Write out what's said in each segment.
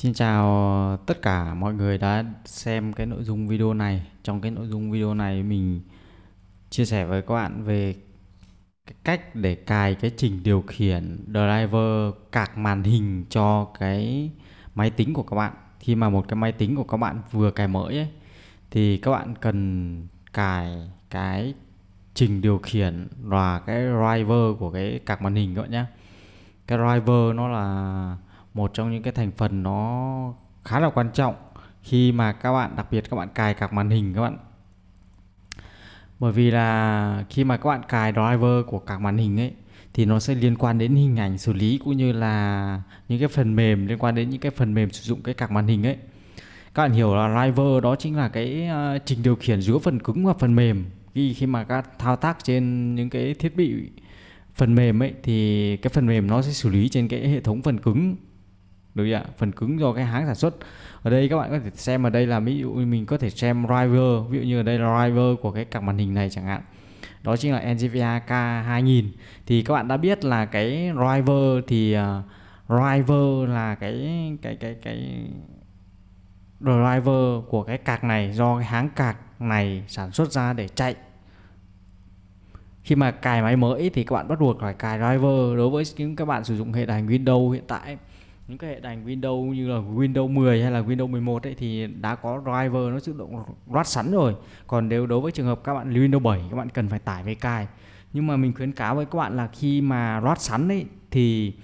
Xin chào tất cả mọi người đã xem cái nội dung video này. Trong cái nội dung video này mình chia sẻ với các bạn về cái cách để cài cái trình điều khiển driver cạc màn hình cho cái máy tính của các bạn. Khi mà một cái máy tính của các bạn vừa cài mới ấy, thì các bạn cần cài cái trình điều khiển là cái driver của cái cạc màn hình các bạn nhé. Cái driver nó là một trong những cái thành phần nó khá là quan trọng khi mà các bạn đặc biệt các bạn cài các màn hình các bạn bởi vì là khi mà các bạn cài driver của các màn hình ấy thì nó sẽ liên quan đến hình ảnh xử lý cũng như là những cái phần mềm liên quan đến những cái phần mềm sử dụng cái các màn hình ấy các bạn hiểu là driver đó chính là cái ờ, trình điều khiển giữa phần cứng và phần mềm khi khi mà các thao tác trên những cái thiết bị phần mềm ấy thì cái phần mềm nó sẽ xử lý trên cái hệ thống phần cứng được chưa phần cứng do cái hãng sản xuất ở đây các bạn có thể xem ở đây là ví dụ mình có thể xem driver ví dụ như ở đây là driver của cái cặp màn hình này chẳng hạn đó chính là NVIDIA K2000 thì các bạn đã biết là cái driver thì uh, driver là cái cái cái cái driver của cái cạc này do cái hãng cạc này sản xuất ra để chạy khi mà cài máy mới thì các bạn bắt buộc phải cài driver đối với những các bạn sử dụng hệ hành Windows hiện tại những cái hệ đành Windows như là Windows 10 hay là Windows 11 ấy thì đã có driver nó tự động loát sẵn rồi còn nếu đối với trường hợp các bạn Windows 7 các bạn cần phải tải về cài nhưng mà mình khuyến cáo với các bạn là khi mà loát sẵn ấy thì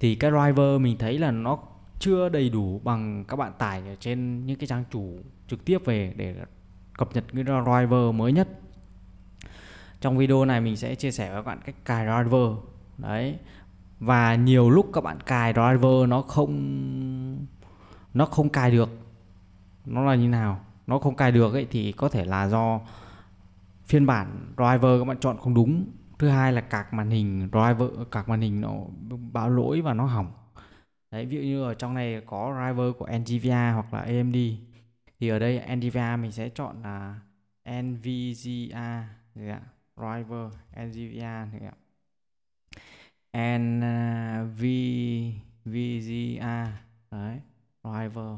thì cái driver mình thấy là nó chưa đầy đủ bằng các bạn tải ở trên những cái trang chủ trực tiếp về để cập nhật cái driver mới nhất trong video này mình sẽ chia sẻ với các bạn cách cài driver đấy và nhiều lúc các bạn cài driver nó không nó không cài được nó là như nào nó không cài được ấy thì có thể là do phiên bản driver các bạn chọn không đúng thứ hai là cạc màn hình driver cạc màn hình nó báo lỗi và nó hỏng đấy ví dụ như ở trong này có driver của NVIDIA hoặc là AMD thì ở đây NVIDIA mình sẽ chọn là NVGA driver NVIDIA and uh, à, v vgr đấy driver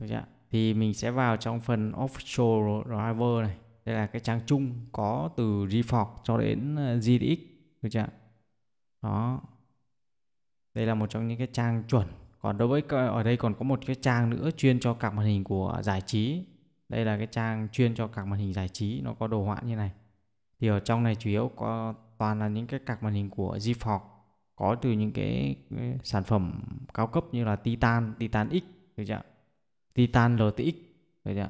được chưa thì mình sẽ vào trong phần official driver này đây là cái trang chung có từ GeForce cho đến à, GDX được chưa đó đây là một trong những cái trang chuẩn còn đối với ở đây còn có một cái trang nữa chuyên cho các màn hình của giải trí đây là cái trang chuyên cho các màn hình giải trí nó có đồ họa như này thì ở trong này chủ yếu có toàn là những cái cạc màn hình của GeForce có từ những cái, cái sản phẩm cao cấp như là Titan, Titan X được chưa? Titan RTX được chưa?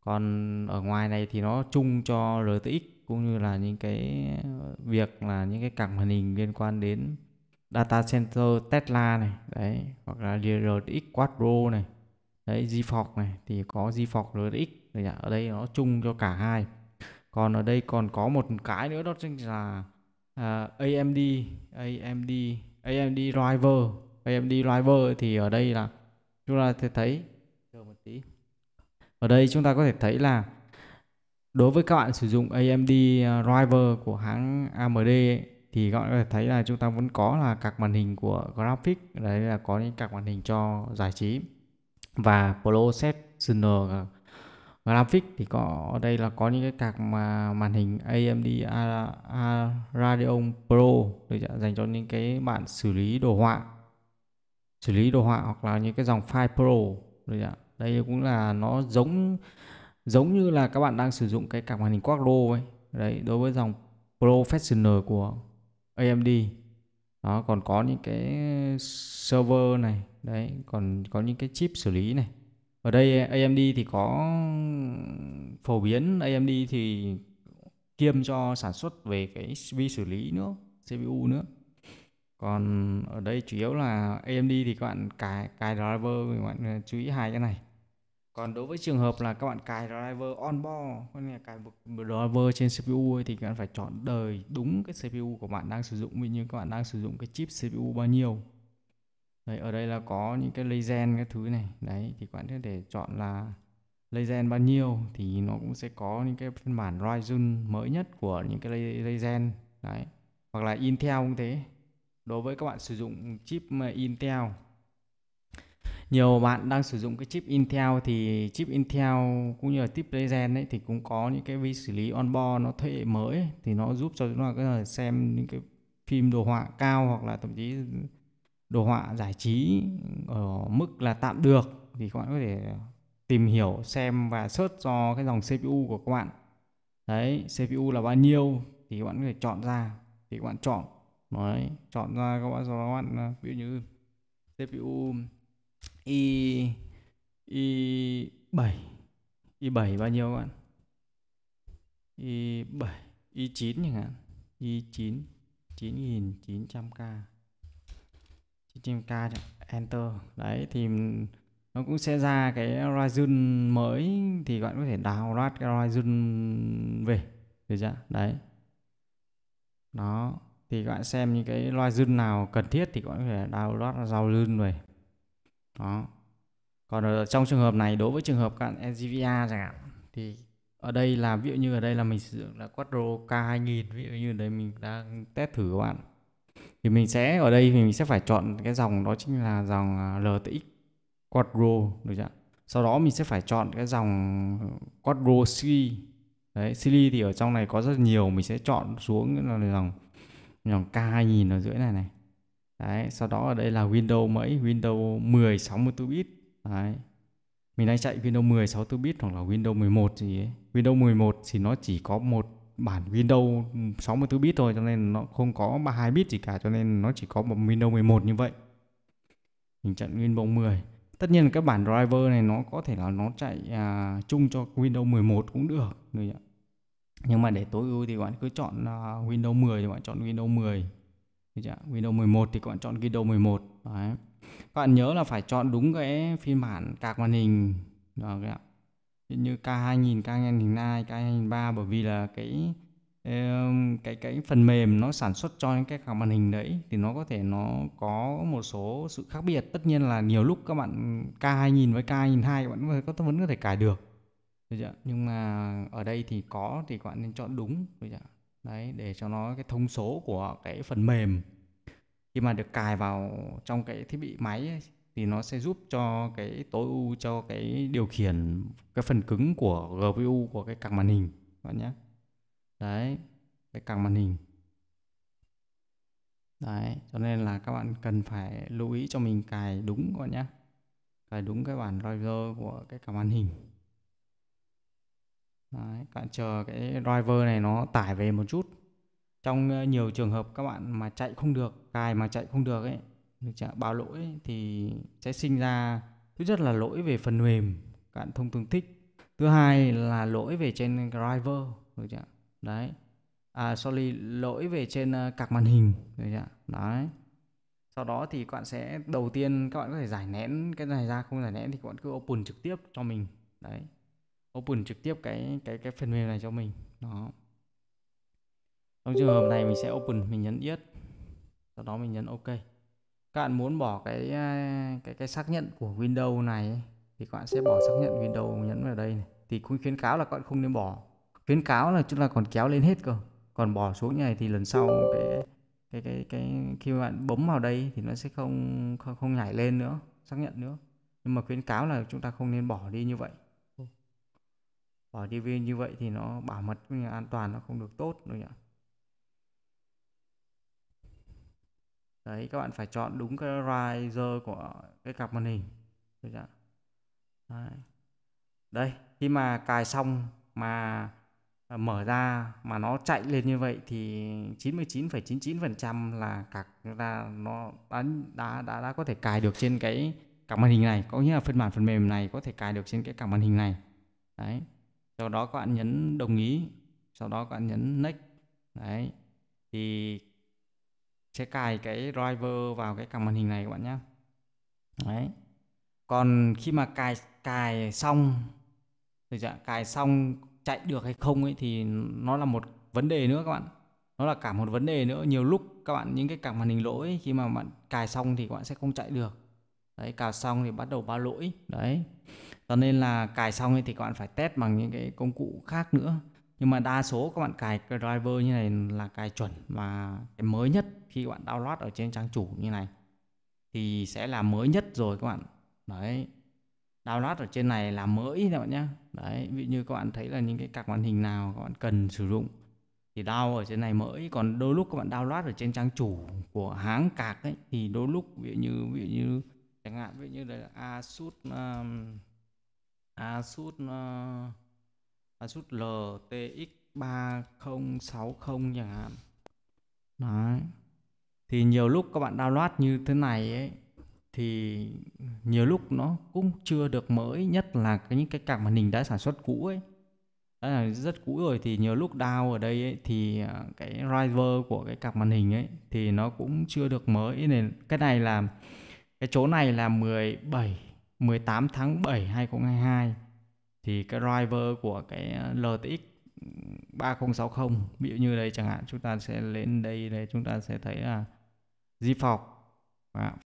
Còn ở ngoài này thì nó chung cho RTX cũng như là những cái việc là những cái cạc màn hình liên quan đến data center Tesla này đấy hoặc là RTX Quadro này đấy GeForce này thì có GeForce RTX này ở đây nó chung cho cả hai còn ở đây còn có một cái nữa đó chính là uh, à, AMD AMD AMD driver AMD driver thì ở đây là chúng ta sẽ thấy chờ một tí ở đây chúng ta có thể thấy là đối với các bạn sử dụng AMD à, driver của hãng AMD thì các bạn có thể thấy là chúng ta vẫn có là các màn hình của graphic đấy là có những các màn hình cho giải trí và Pro Set graphic thì có ở đây là có những cái card mà màn hình AMD Radeon Pro để dạ, dành cho những cái bạn xử lý đồ họa xử lý đồ họa hoặc là những cái dòng file pro rồi ạ dạ. đây cũng là nó giống giống như là các bạn đang sử dụng cái card màn hình Quattro ấy đấy đối với dòng professional của AMD đó còn có những cái server này đấy còn có những cái chip xử lý này ở đây AMD thì có phổ biến AMD thì kiêm cho sản xuất về cái vi xử lý nữa CPU ừ. nữa còn ở đây chủ yếu là AMD thì các bạn cài cài driver các bạn ờ, chú ý hai cái này còn đối với trường hợp là các bạn cài driver on board là cài driver trên CPU thì các bạn phải chọn đời đúng cái CPU của bạn đang sử dụng ví như các bạn đang sử dụng cái chip CPU bao nhiêu Đấy, ở đây là có những cái laser các thứ này đấy thì các bạn có thể chọn là laser bao nhiêu thì nó cũng sẽ có những cái phiên bản Ryzen mới nhất của những cái laser đấy hoặc là Intel cũng thế đối với các bạn sử dụng chip Intel nhiều bạn đang sử dụng cái chip Intel thì chip Intel cũng như là chip Ryzen ấy thì cũng có những cái vi xử lý onboard nó thế hệ mới ấy, thì nó giúp cho chúng ta có thể xem những cái phim đồ họa cao hoặc là thậm chí đồ họa giải trí ở mức là tạm được thì các bạn có thể tìm hiểu xem và search cho cái dòng CPU của các bạn đấy CPU là bao nhiêu thì các bạn có thể chọn ra thì các bạn chọn đấy chọn ra các bạn các bạn à, ví dụ như CPU i i 7 i 7 bao nhiêu các bạn i 7 i 9 chẳng hạn i 9 9900k chim ca enter đấy thì nó cũng sẽ ra cái Ryzen mới thì các bạn có thể download cái Ryzen về được chưa đấy nó thì các bạn xem những cái Ryzen nào cần thiết thì các bạn có thể download Ryzen về đó còn ở trong trường hợp này đối với trường hợp các bạn NVIDIA chẳng hạn thì ở đây là ví dụ như ở đây là mình sử dụng là Quadro K2000 ví dụ như đây mình đang test thử các bạn thì mình sẽ ở đây thì mình sẽ phải chọn cái dòng đó chính là dòng à, LTX Quadro được chưa? Sau đó mình sẽ phải chọn cái dòng Quadro Series. Đấy, series thì ở trong này có rất nhiều, mình sẽ chọn xuống là dòng dòng K2000 ở dưới này này. Đấy, sau đó ở đây là Windows mấy, Windows 10 64 bit. Đấy. Mình đang chạy Windows 10 64 bit hoặc là Windows 11 gì ấy. Windows 11 thì nó chỉ có một bản Windows 64 ừ, bit thôi cho nên nó không có 32 bit gì cả cho nên nó chỉ có một Windows 11 như vậy mình chặn Windows 10 tất nhiên là các bản driver này nó có thể là nó chạy à, chung cho Windows 11 cũng được rồi ạ nhưng mà để tối ưu thì bạn cứ chọn uh, Windows 10 thì bạn chọn Windows 10 được chưa? Windows 11 thì các bạn chọn Windows 11 Đấy. các bạn nhớ là phải chọn đúng cái phiên bản các màn hình các bạn như K2000, K2002, K2003 bởi vì là cái cái cái phần mềm nó sản xuất cho những cái khảo màn hình đấy thì nó có thể nó có một số sự khác biệt tất nhiên là nhiều lúc các bạn K2000 với K2002 bạn có vẫn có thể cài được được chưa? nhưng mà ở đây thì có thì các bạn nên chọn đúng được chưa? đấy để cho nó cái thông số của cái phần mềm khi mà được cài vào trong cái thiết bị máy ấy, thì nó sẽ giúp cho cái tối ưu cho cái điều khiển cái phần cứng của GPU của cái card màn hình các bạn nhé đấy cái card màn hình đấy cho nên là các bạn cần phải lưu ý cho mình cài đúng các bạn nhé cài đúng cái bản driver của cái card màn hình Đấy, các bạn chờ cái driver này nó tải về một chút. Trong ờ, nhiều trường hợp các bạn mà chạy không được, cài mà chạy không được ấy thực trạng báo lỗi thì sẽ sinh ra thứ nhất là lỗi về phần mềm cạn thông tương thích thứ hai là lỗi về trên driver được chưa đấy à sorry lỗi về trên ờ, các màn hình được chưa đấy sau đó thì các bạn sẽ đầu tiên các bạn có thể giải nén cái này ra không giải nén thì các bạn cứ open trực tiếp cho mình đấy open trực tiếp cái cái cái phần mềm này cho mình đó trong trường hợp này mình sẽ open mình nhấn yết sau đó mình nhấn ok các bạn muốn bỏ cái cái cái xác nhận của Windows này thì các bạn sẽ bỏ xác nhận Windows nhấn vào đây này. thì cũng khuyến cáo là các bạn không nên bỏ khuyến cáo là chúng ta còn kéo lên hết cơ còn bỏ xuống như này thì lần sau cái cái cái cái khi bạn bấm vào đây thì nó sẽ không không, không nhảy lên nữa xác nhận nữa nhưng mà khuyến cáo là chúng ta không nên bỏ đi như vậy ừ. bỏ đi như vậy thì nó bảo mật như an toàn nó không được tốt đâu nhỉ đấy các bạn phải chọn đúng cái riser của cái cặp màn hình được chưa? Đấy. đây khi mà cài xong mà à, mở ra mà nó chạy lên như vậy thì 99,99% là các chúng ta nó đã, đã đã đã có thể cài được trên cái cặp màn hình này có nghĩa là phiên bản phần mềm này có thể cài được trên cái cặp màn hình này đấy sau đó các bạn nhấn đồng ý sau đó các bạn nhấn next đấy thì sẽ cài cái driver vào cái cằm màn hình này các bạn nhé đấy còn khi mà cài cài xong thì dạ, cài xong chạy được hay không ấy thì nó là một vấn đề nữa các bạn nó là cả một vấn đề nữa nhiều lúc các bạn những cái cằm màn hình lỗi khi mà bạn cài xong thì các bạn sẽ không chạy được đấy cài xong thì bắt đầu báo lỗi đấy cho nên là cài xong thì các bạn phải test bằng những cái công cụ khác nữa nhưng mà đa số các bạn cài cái driver như này là cài chuẩn và cái mới nhất khi các bạn download ở trên trang chủ như này thì sẽ là mới nhất rồi các bạn đấy download ở trên này là mới các bạn nhé đấy ví như các bạn thấy là những cái cạc màn hình nào các bạn cần sử dụng thì download ở trên này mới còn đôi lúc các bạn download ở trên trang chủ của hãng cạc ấy thì đôi lúc ví dụ như ví dụ như chẳng hạn ví dụ như đây là Asus um, Asus uh, rút ltx 3060 chẳng hạn đấy thì nhiều lúc các bạn download như thế này ấy thì nhiều lúc nó cũng chưa được mới nhất là cái những cái card màn hình đã sản xuất cũ ấy đó là rất cũ rồi thì nhiều lúc down ở đây ấy, thì à, cái driver của cái cặp màn hình ấy thì nó cũng chưa được mới nên cái này là cái chỗ này là 17 18 tháng 7 2022 thì cái driver của cái ờ, LTX 3060 ví dụ như đây chẳng hạn chúng ta sẽ lên đây đây chúng ta sẽ thấy là GeForce